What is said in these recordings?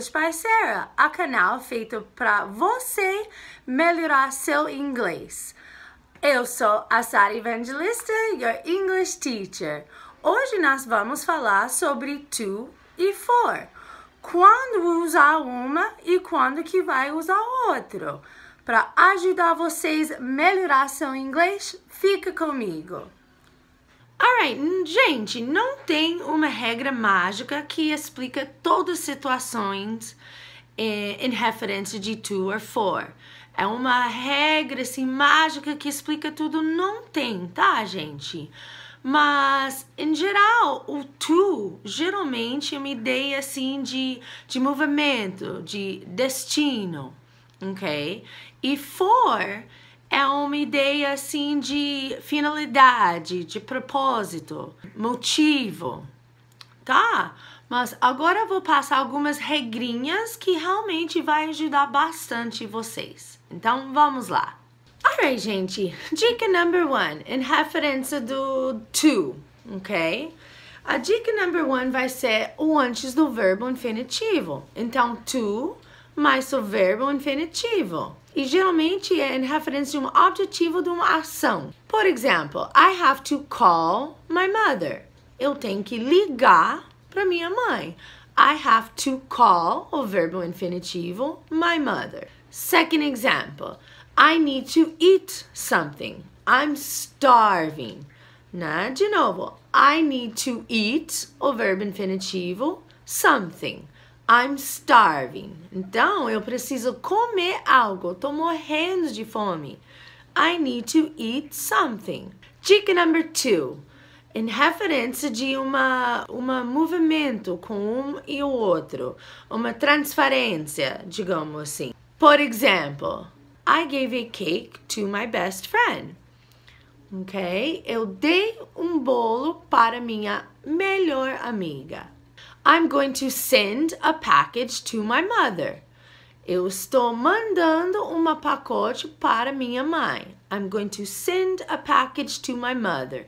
English by Sarah, a canal é feito para você melhorar seu inglês. Eu sou a Sara Evangelista, your English teacher. Hoje nós vamos falar sobre to e for. Quando usar uma e quando que vai usar outro. Para ajudar vocês a melhorar seu inglês, fica comigo. Alright, gente, não tem uma regra mágica que explica todas as situações em eh, referência de to or for. É uma regra assim mágica que explica tudo, não tem, tá, gente? Mas, em geral, o to geralmente é uma ideia assim de, de movimento, de destino, ok? E for é uma ideia assim de finalidade, de propósito, motivo, tá? Mas agora eu vou passar algumas regrinhas que realmente vai ajudar bastante vocês. Então vamos lá. Alright, gente. Dica number one, em referência do to, ok? A dica number one vai ser o antes do verbo infinitivo. Então, to mais o verbo infinitivo e geralmente é em referência a um objetivo de uma ação. Por exemplo, I have to call my mother. Eu tenho que ligar para minha mãe. I have to call, o verbo infinitivo, my mother. Second example, I need to eat something. I'm starving. Né? De novo, I need to eat, o verbo infinitivo, something. I'm starving. Então, eu preciso comer algo. Estou morrendo de fome. I need to eat something. Dica number two. Em referência de uma, uma movimento com um e o outro. Uma transferência, digamos assim. Por exemplo, I gave a cake to my best friend. Ok? Eu dei um bolo para minha melhor amiga. I'm going to send a package to my mother. Eu estou mandando um pacote para minha mãe. I'm going to send a package to my mother.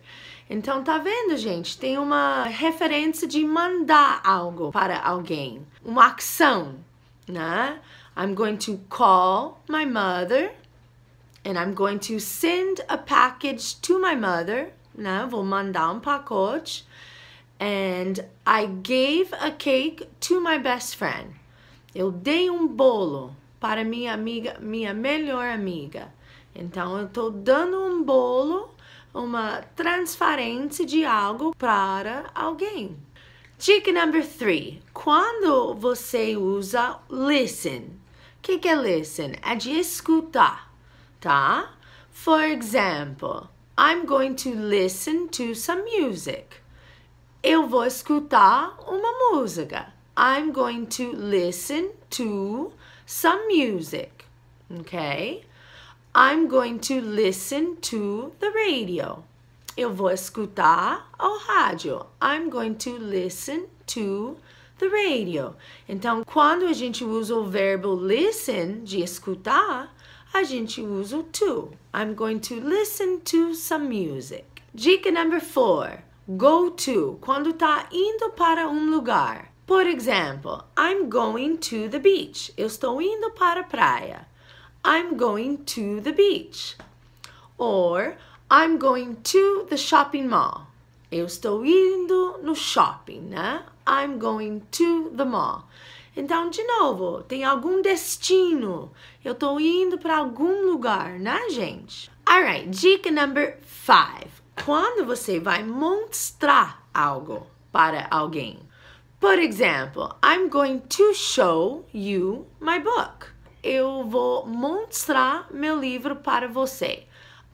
Então, tá vendo, gente? Tem uma referência de mandar algo para alguém, uma ação, né? I'm going to call my mother and I'm going to send a package to my mother, né? Vou mandar um pacote and I gave a cake to my best friend. Eu dei um bolo para minha amiga, minha melhor amiga. Então eu estou dando um bolo, uma transferência de algo para alguém. Dica number three. Quando você usa listen, o que, que é listen? É de escutar, tá? For example, I'm going to listen to some music eu vou escutar uma música. I'm going to listen to some music. Ok? I'm going to listen to the radio. Eu vou escutar o rádio. I'm going to listen to the radio. Então, quando a gente usa o verbo listen, de escutar, a gente usa o to. I'm going to listen to some music. Dica number four. Go to, quando está indo para um lugar. Por exemplo, I'm going to the beach. Eu estou indo para a praia. I'm going to the beach. Or I'm going to the shopping mall. Eu estou indo no shopping, né? I'm going to the mall. Então, de novo, tem algum destino. Eu estou indo para algum lugar, né, gente? Alright, dica number five quando você vai mostrar algo para alguém. Por exemplo, I'm going to show you my book. Eu vou mostrar meu livro para você.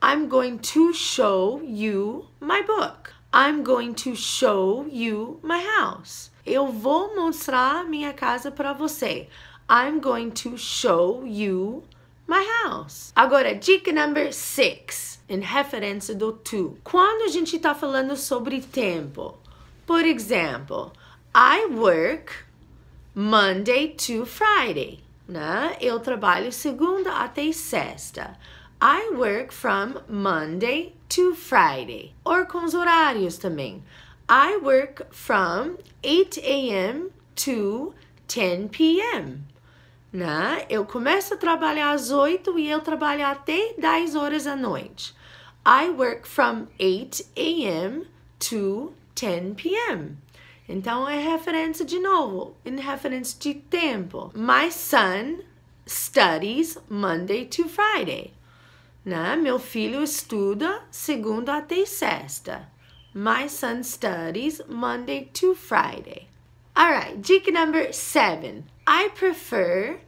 I'm going to show you my book. I'm going to show you my house. Eu vou mostrar minha casa para você. I'm going to show you my house. Agora, dica number 6 em referência do to. Quando a gente está falando sobre tempo, por exemplo, I work Monday to Friday. Né? Eu trabalho segunda até sexta. I work from Monday to Friday. Ou com os horários também. I work from 8 a.m. to 10 p.m. Né? Eu começo a trabalhar às 8 e eu trabalho até 10 horas da noite. I work from 8 a.m. to 10 p.m. Então é referência de novo, em referência de tempo. My son studies Monday to Friday. Né? Meu filho estuda segunda até sexta. My son studies Monday to Friday. Alright, dica number seven. I prefer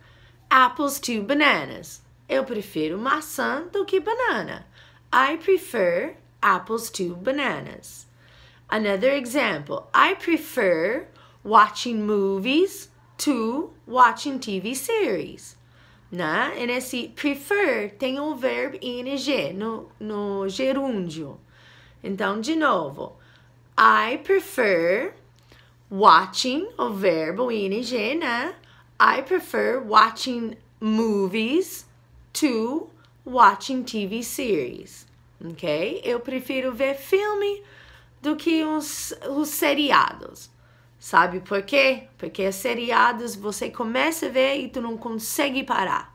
apples to bananas. Eu prefiro maçã do que banana. I prefer apples to bananas. Another example, I prefer watching movies to watching TV series. Né? E nesse prefer tem o um verbo ing no, no gerúndio. Então, de novo, I prefer watching, o verbo ing, né? I prefer watching movies to watching TV series, ok? Eu prefiro ver filme do que os, os seriados. Sabe por quê? Porque seriados você começa a ver e tu não consegue parar.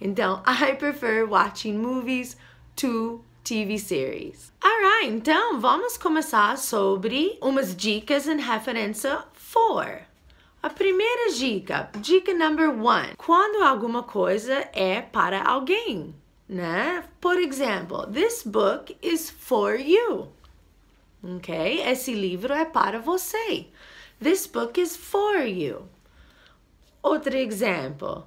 Então, I prefer watching movies to TV series. Alright, então vamos começar sobre umas dicas em referência for. A primeira dica, dica number one, quando alguma coisa é para alguém né? Por exemplo, this book is for you. Ok? Esse livro é para você. This book is for you. Outro exemplo.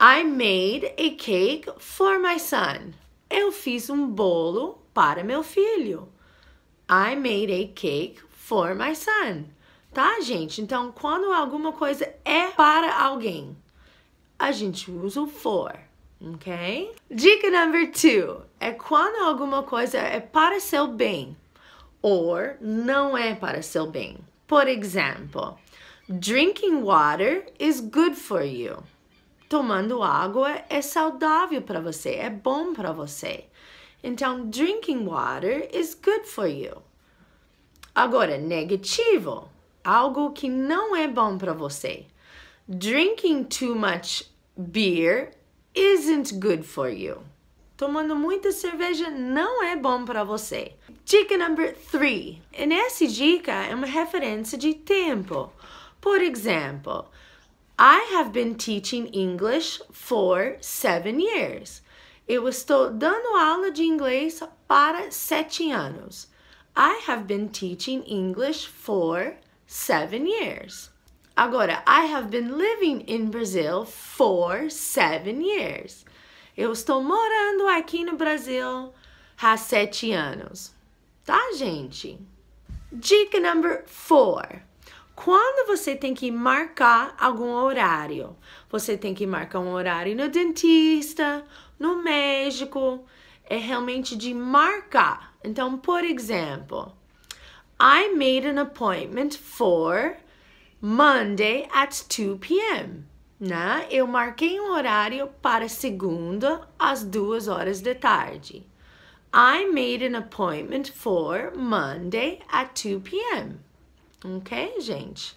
I made a cake for my son. Eu fiz um bolo para meu filho. I made a cake for my son. Tá, gente? Então, quando alguma coisa é para alguém, a gente usa o for ok? Dica number two é quando alguma coisa é para seu bem ou não é para seu bem. Por exemplo, drinking water is good for you. Tomando água é saudável para você, é bom para você. Então, drinking water is good for you. Agora, negativo, algo que não é bom para você. Drinking too much beer isn't good for you. Tomando muita cerveja não é bom para você. Dica number 3. Nessa dica é uma referência de tempo. Por exemplo, I have been teaching English for seven years. Eu estou dando aula de inglês para sete anos. I have been teaching English for seven years. Agora, I have been living in Brazil for seven years. Eu estou morando aqui no Brasil há sete anos. Tá, gente? Dica number four. Quando você tem que marcar algum horário, você tem que marcar um horário no dentista, no médico, é realmente de marcar. Então, por exemplo, I made an appointment for Monday at 2 p.m. Né? Eu marquei um horário para segunda às duas horas da tarde. I made an appointment for Monday at 2 p.m. Ok, gente?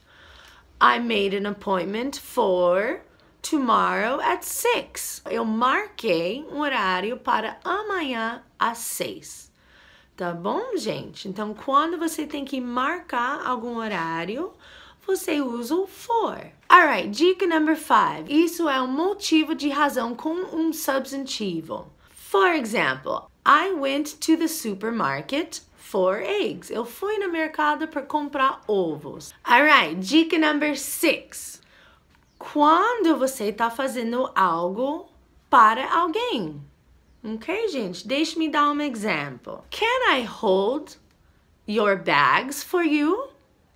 I made an appointment for tomorrow at 6. Eu marquei um horário para amanhã às 6. Tá bom, gente? Então, quando você tem que marcar algum horário, você usa o for. Alright, dica number five. Isso é um motivo de razão com um substantivo. For example, I went to the supermarket for eggs. Eu fui no mercado para comprar ovos. Alright, dica number six. Quando você está fazendo algo para alguém. Ok, gente? Deixe-me dar um exemplo. Can I hold your bags for you?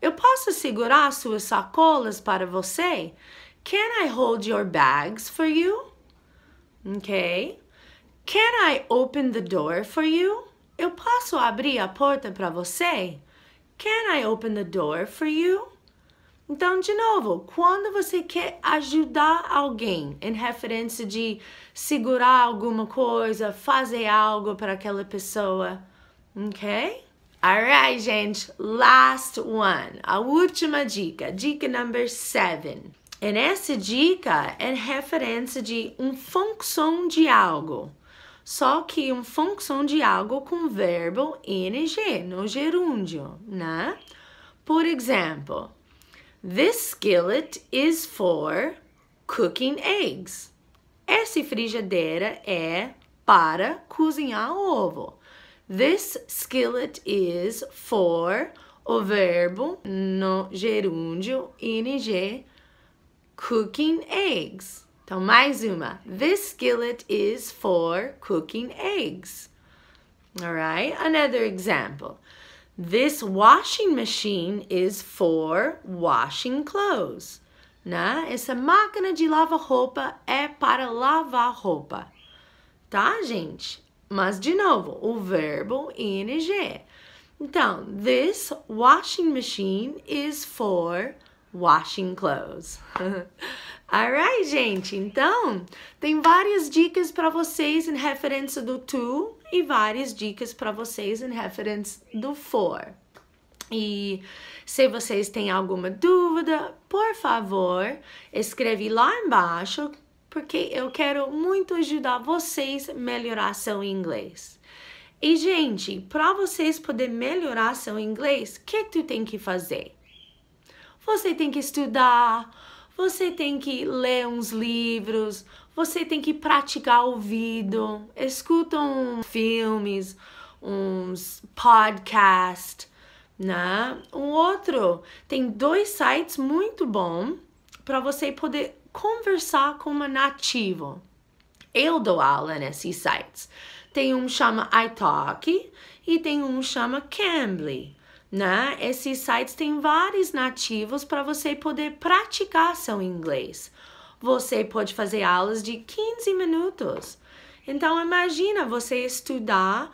Eu posso segurar suas sacolas para você? Can I hold your bags for you? Ok. Can I open the door for you? Eu posso abrir a porta para você? Can I open the door for you? Então, de novo, quando você quer ajudar alguém, em referência de segurar alguma coisa, fazer algo para aquela pessoa, ok? Alright, gente. Last one. A última dica. Dica number seven. E essa dica é referência de uma função de algo. Só que uma função de algo com verbo ing no gerúndio, né? Por exemplo, this skillet is for cooking eggs. Essa frigideira é para cozinhar ovo. This skillet is for o verbo no gerúndio ing cooking eggs. Então, mais uma. This skillet is for cooking eggs. All right, another example. This washing machine is for washing clothes. Né? Essa máquina de lavar roupa é para lavar roupa. Tá, gente? Mas, de novo, o verbo ing. Então, this washing machine is for washing clothes. Alright, gente. Então, tem várias dicas para vocês em referência do to e várias dicas para vocês em referência do for. E se vocês têm alguma dúvida, por favor, escreve lá embaixo porque eu quero muito ajudar vocês a melhorar seu inglês. E, gente, para vocês poderem melhorar seu inglês, o que tu tem que fazer? Você tem que estudar, você tem que ler uns livros, você tem que praticar ouvido, escuta uns filmes, uns podcasts, né? Um outro, tem dois sites muito bom para você poder conversar com uma nativa. Eu dou aula nesses sites. Tem um chama iTalk e tem um chama Cambly. Né? Esses sites têm vários nativos para você poder praticar seu inglês. Você pode fazer aulas de 15 minutos. Então imagina você estudar,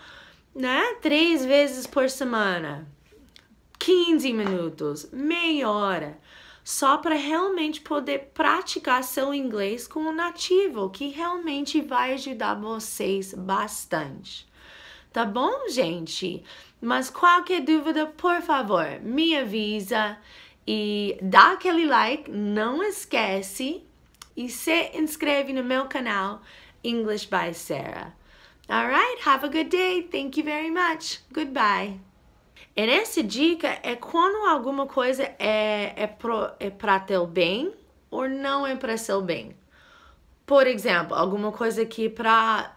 né, três vezes por semana, 15 minutos, meia hora só para realmente poder praticar seu inglês com o nativo, que realmente vai ajudar vocês bastante. Tá bom, gente? Mas qualquer dúvida, por favor, me avisa e dá aquele like, não esquece e se inscreve no meu canal English by Sarah. All right, have a good day. Thank you very much. Goodbye. E é nessa dica é quando alguma coisa é, é, pro, é para teu bem ou não é para seu bem. Por exemplo, alguma coisa que para